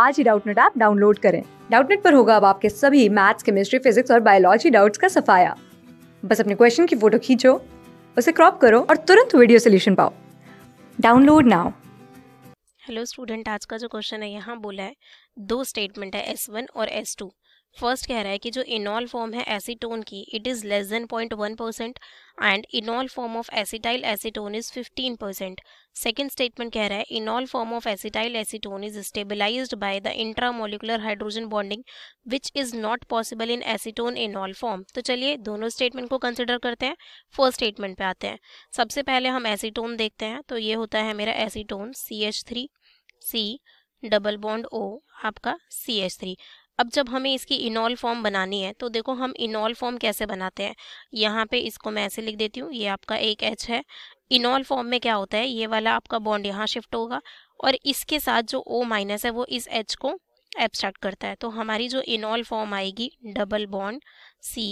आज ही Doubtnut app download करें डाउटनेट पर होगा अब आपके सभी मैथ्स केमिस्ट्री फिजिक्स और बायोलॉजी डाउट्स का सफाया बस अपने क्वेश्चन की फोटो खींचो उसे क्रॉप करो और तुरंत वीडियो सोल्यूशन पाओ डाउनलोड नाउ हेलो स्टूडेंट आज का जो क्वेश्चन है यहाँ बोला है दो स्टेटमेंट है एस वन और एस टू फर्स्ट कह रहा है कि जो इनॉल फॉर्म है एसीटोन की it is less than point one percent and enol form of acetyl acetone is fifteen percent second statement कह रहा है enol form of acetyl acetone is stabilize by the intramolecular hydrogen bonding which is not possible in acetone enol form तो चलिए दोनों statement को consider करते हैं first statement पे आते हैं सबसे पहले हम एसीटोन देखते हैं तो ये होता है मेरा acetone C H three C double bond O आपका सी एच थ्री अब जब हमें इसकी इनॉल फॉर्म बनानी है तो देखो हम इनॉल फॉर्म कैसे बनाते हैं यहाँ पे इसको मैं ऐसे लिख देती हूँ ये आपका एक एच है इनॉल फॉर्म में क्या होता है ये वाला आपका बॉन्ड यहाँ शिफ्ट होगा और इसके साथ जो ओ माइनस है वो इस एच को एब्स्ट्रैक्ट करता है तो हमारी जो इनॉल फॉर्म आएगी डबल बॉन्ड सी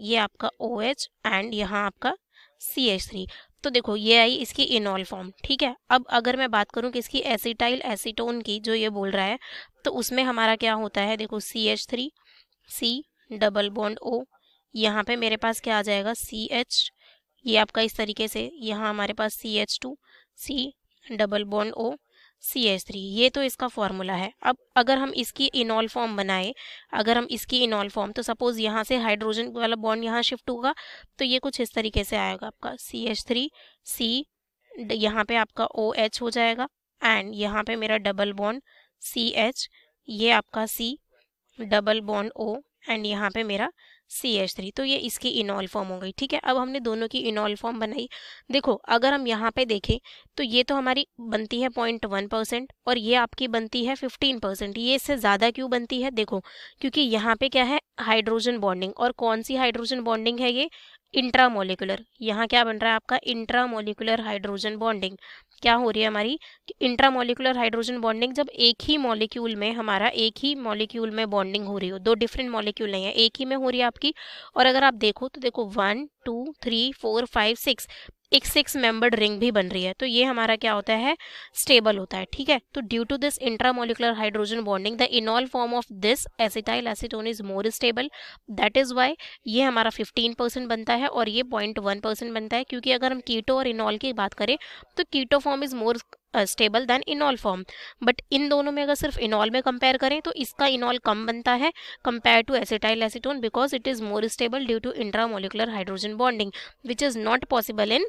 ये आपका ओ एच एंड यहाँ आपका सी एच थ्री तो देखो ये आई इसकी इनॉल फॉर्म ठीक है अब अगर मैं बात करूँ कि इसकी एसीटाइल एसीटोन की जो ये बोल रहा है तो उसमें हमारा क्या होता है देखो C H three C double bond O यहाँ पे मेरे पास क्या आ जाएगा सी एच ये आपका इस तरीके से यहाँ हमारे पास C H two C double bond O C H three ये तो इसका फॉर्मूला है अब अगर हम इसकी इनॉल फॉर्म बनाए अगर हम इसकी इनॉल फॉर्म तो सपोज यहाँ से हाइड्रोजन वाला बॉन्ड यहाँ शिफ्ट होगा तो ये कुछ इस तरीके से आएगा आपका सी एच थ्री सी यहाँ पर आपका ओ OH एच हो जाएगा एंड यहाँ पे मेरा डबल बॉन्ड सी एच ये आपका C double bond O and यहाँ पे मेरा सी एच थ्री तो ये इसकी इनॉल फॉर्म हो गई ठीक है अब हमने दोनों की इनॉल फॉर्म बनाई देखो अगर हम यहाँ पे देखें तो ये तो हमारी बनती है पॉइंट वन परसेंट और ये आपकी बनती है फिफ्टीन परसेंट ये इससे ज़्यादा क्यों बनती है देखो क्योंकि यहाँ पे क्या है हाइड्रोजन बॉन्डिंग और कौन सी हाइड्रोजन बॉन्डिंग है ये इंट्रामोलिकुलर यहाँ क्या बन रहा है आपका इंट्रामोलिकुलर हाइड्रोजन बॉन्डिंग क्या हो रही है हमारी इंट्रामोलिकुलर हाइड्रोजन बॉन्डिंग जब एक ही मॉलिक्यूल में हमारा एक ही मॉलिक्यूल में बॉन्डिंग हो रही हो दो डिफरेंट मॉलिक्यूल नहीं है एक ही में हो रही है आपकी और अगर आप देखो तो देखो one two three four five six एक सिक्स मेंबर्ड रिंग भी बन रही है तो ये हमारा क्या होता है स्टेबल होता है ठीक है तो due to this intramolecular hydrogen bonding the enol form of this acetyl acetone is more stable that is why ये हमारा 15 परसेंट बनता है और ये 0.1 परसेंट बनता है क्योंकि अगर हम कीटो और इनॉल की बात करें तो keto form is more stable than enol form but इन दोनों में अगर सिर्फ इनॉल में कंपेयर करें तो इसका इनॉल कम बनता है compare to acetyl acetone because it is more stable due to intramolecular hydrogen bonding which is not possible in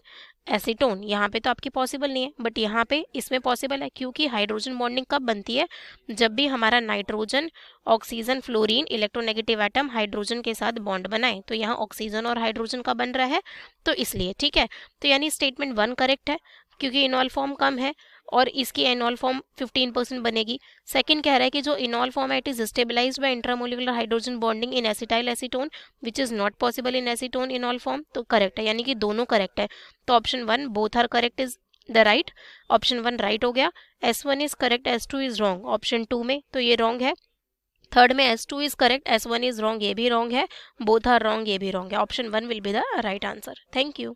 acetone यहाँ पे तो आपकी पॉसिबल नहीं है बट यहाँ पे इसमें पॉसिबल है क्योंकि हाइड्रोजन बॉन्डिंग कब बनती है जब भी हमारा nitrogen oxygen fluorine electronegative atom hydrogen के साथ बॉन्ड बनाए तो यहाँ ऑक्सीजन और हाइड्रोजन का बन रहा है तो इसलिए ठीक है तो यानी स्टेटमेंट वन करेक्ट है क्योंकि इनॉल फॉर्म कम है और इसकी एनॉल फॉर्म 15 परसेंट बनेगी सेकंड कह रहा है कि जो इनॉल फॉर्म है it is stabilize by intramolecular hydrogen bonding in acetyl acetone which is not possible in acetone enol form तो करेक्ट है यानी कि दोनों करेक्ट है तो option one both are correct is the right option one right हो गया S one is correct S two is wrong option two में तो ये रॉन्ग है थर्ड में S two is correct S one is wrong ये भी wrong है बोथ आर रॉन्ग ये भी रॉन्ग है option one will be the right answer thank you